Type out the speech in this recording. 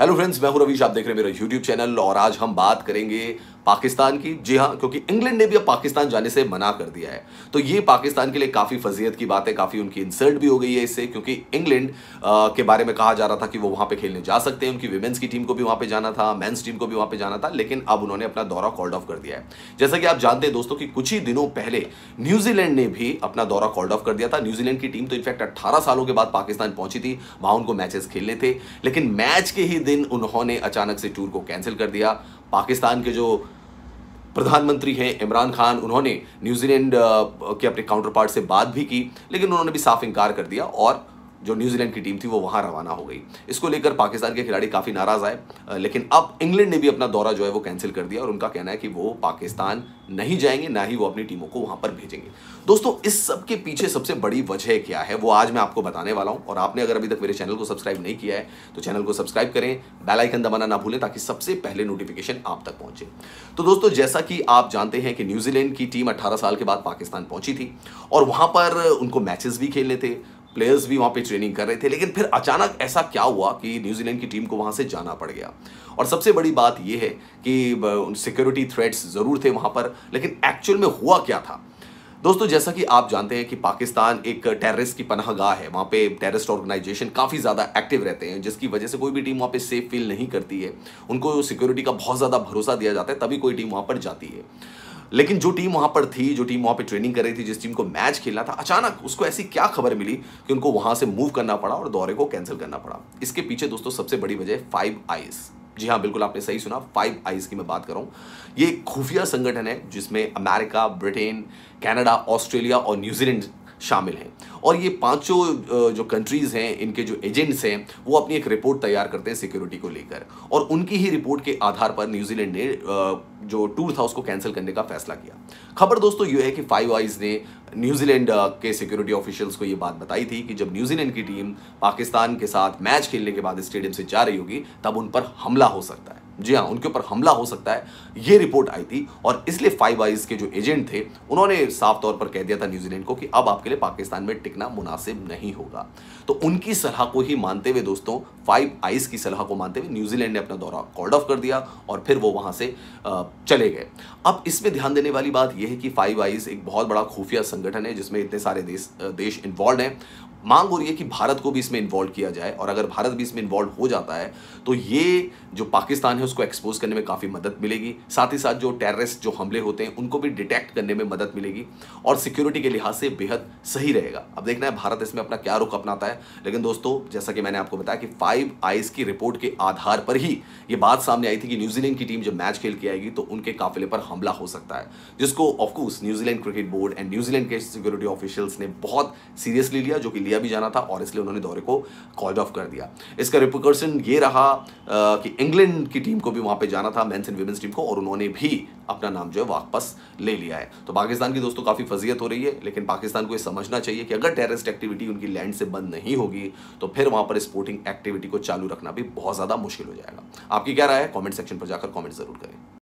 hello friends मैं हूं रवीश आप देख रहे हैं मेरा यूट्यूब चैनल और आज हम बात करेंगे पाकिस्तान की जी हाँ क्योंकि इंग्लैंड ने भी अब पाकिस्तान जाने से मना कर दिया है तो ये पाकिस्तान के लिए काफ़ी फजीयत की बात है काफ़ी उनकी इंसल्ट भी हो गई है इससे क्योंकि इंग्लैंड के बारे में कहा जा रहा था कि वो वहाँ पर खेलने जा सकते हैं उनकी वुमेंस की टीम को भी वहाँ पर जाना था मेन्स टीम को भी वहाँ पर जाना था लेकिन अब उन्होंने अपना दौरा कॉल्ड ऑफ कर दिया है जैसा कि आप जानते हैं दोस्तों की कुछ ही दिनों पहले न्यूजीलैंड ने भी अपना दौरा कॉल्ड ऑफ कर दिया था न्यूजीलैंड की टीम तो इनफैक्ट अट्ठारह सालों के बाद पाकिस्तान पहुंची थी वहां उनको मैचेस खेलने थे लेकिन मैच के ही दिन उन्होंने अचानक से टूर को कैंसिल कर दिया पाकिस्तान के जो प्रधानमंत्री हैं इमरान खान उन्होंने न्यूजीलैंड के अपने काउंटर पार्ट से बात भी की लेकिन उन्होंने भी साफ इंकार कर दिया और जो न्यूजीलैंड की टीम थी वो वहां रवाना हो गई इसको लेकर पाकिस्तान के खिलाड़ी काफ़ी नाराज़ आए लेकिन अब इंग्लैंड ने भी अपना दौरा जो है वो कैंसिल कर दिया और उनका कहना है कि वो पाकिस्तान नहीं जाएंगे ना ही वो अपनी टीमों को वहां पर भेजेंगे दोस्तों इस सब के पीछे सबसे बड़ी वजह क्या है वो आज मैं आपको बताने वाला हूँ और आपने अगर अभी तक मेरे चैनल को सब्सक्राइब नहीं किया है तो चैनल को सब्सक्राइब करें बेलाइकन दबाना ना भूलें ताकि सबसे पहले नोटिफिकेशन आप तक पहुंचे तो दोस्तों जैसा कि आप जानते हैं कि न्यूजीलैंड की टीम अट्ठारह साल के बाद पाकिस्तान पहुंची थी और वहां पर उनको मैचेस भी खेलने थे प्लेयर्स भी वहां पे ट्रेनिंग कर रहे थे लेकिन फिर अचानक ऐसा क्या हुआ कि न्यूजीलैंड की टीम को वहां से जाना पड़ गया और सबसे बड़ी बात यह है कि सिक्योरिटी थ्रेट्स ज़रूर थे वहां पर लेकिन एक्चुअल में हुआ क्या था दोस्तों जैसा कि आप जानते हैं कि पाकिस्तान एक टेररिस्ट की पनाहगाह है वहाँ पे टेररिस्ट ऑर्गेनाइजेशन काफ़ी ज़्यादा एक्टिव रहते हैं जिसकी वजह से कोई भी टीम वहाँ पे सेफ फील नहीं करती है उनको सिक्योरिटी का बहुत ज़्यादा भरोसा दिया जाता है तभी कोई टीम वहाँ पर जाती है लेकिन जो टीम वहां पर थी जो टीम वहां पर ट्रेनिंग कर रही थी जिस टीम को मैच खेलना था अचानक उसको ऐसी क्या खबर मिली कि उनको वहां से मूव करना पड़ा और दौरे को कैंसिल करना पड़ा इसके पीछे दोस्तों सबसे बड़ी वजह फाइव आईज़ जी हाँ बिल्कुल आपने सही सुना फाइव आईज की मैं बात कर रहा हूं ये एक खुफिया संगठन है जिसमें अमेरिका ब्रिटेन कनाडा ऑस्ट्रेलिया और न्यूजीलैंड शामिल हैं और ये पांचों जो कंट्रीज़ हैं इनके जो एजेंट्स हैं वो अपनी एक रिपोर्ट तैयार करते हैं सिक्योरिटी को लेकर और उनकी ही रिपोर्ट के आधार पर न्यूजीलैंड ने जो टूर था उसको कैंसिल करने का फैसला किया खबर दोस्तों ये है कि फाइव आइज ने न्यूजीलैंड के सिक्योरिटी ऑफिशियल्स को ये बात बताई थी कि जब न्यूजीलैंड की टीम पाकिस्तान के साथ मैच खेलने के बाद स्टेडियम से जा रही होगी तब उन पर हमला हो सकता है जी हाँ उनके ऊपर हमला हो सकता है ये रिपोर्ट आई थी और इसलिए फाइव आइज के जो एजेंट थे उन्होंने साफ तौर पर कह दिया था न्यूजीलैंड को कि अब आपके लिए पाकिस्तान में टिकना मुनासिब नहीं होगा तो उनकी सलाह को ही मानते हुए दोस्तों फाइव आईज की सलाह को मानते हुए न्यूजीलैंड ने अपना दौरा कॉल्ड ऑफ कर दिया और फिर वो वहाँ से चले गए अब इसमें ध्यान देने वाली बात यह है कि फाइव आईज एक बहुत बड़ा खुफिया संगठन है जिसमें इतने सारे देश देश इन्वॉल्व हैं मांग हो रही है कि भारत को भी इसमें इन्वॉल्व किया जाए और अगर भारत भी इसमें इन्वॉल्व हो जाता है तो ये जो पाकिस्तान है उसको एक्सपोज करने में काफ़ी मदद मिलेगी साथ ही साथ जो टेररिस्ट जो हमले होते हैं उनको भी डिटेक्ट करने में मदद मिलेगी और सिक्योरिटी के लिहाज से बेहद सही रहेगा अब देखना है भारत इसमें अपना क्या रुख अपनाता है लेकिन दोस्तों जैसा कि मैंने आपको बताया कि फाइव आइज की रिपोर्ट के आधार पर ही ये बात सामने आई थी कि न्यूजीलैंड की टीम जब मैच खेल के आएगी तो उनके काफिले पर हमला हो सकता है जिसको of course New Zealand cricket board and New Zealand के सिक्योरिटी ऑफिशियल्स ने बहुत सीरियसली लिया जो कि इंडिया भी जाना था और इसलिए उन्होंने दौरे को कॉल्ड ऑफ कर दिया इसका रिपोकर्सन ये रहा कि इंग्लैंड की टीम को भी वहाँ पर जाना था मैंस एंड वीमेंस टीम को और उन्होंने भी अपना नाम जो है वापस ले लिया है तो पाकिस्तान की दोस्तों काफ़ी फजीयत हो रही है लेकिन पाकिस्तान को ये समझना चाहिए कि अगर टेररिस्ट एक्टिविटी उनकी लैंड से बंद नहीं होगी तो फिर वहाँ पर स्पोर्टिंग एक्टिविटी को चालू रखना भी बहुत ज़्यादा मुश्किल हो जाएगा आपकी क्या राय है कॉमेंट सेक्शन पर जाकर कॉमेंट जरूर करें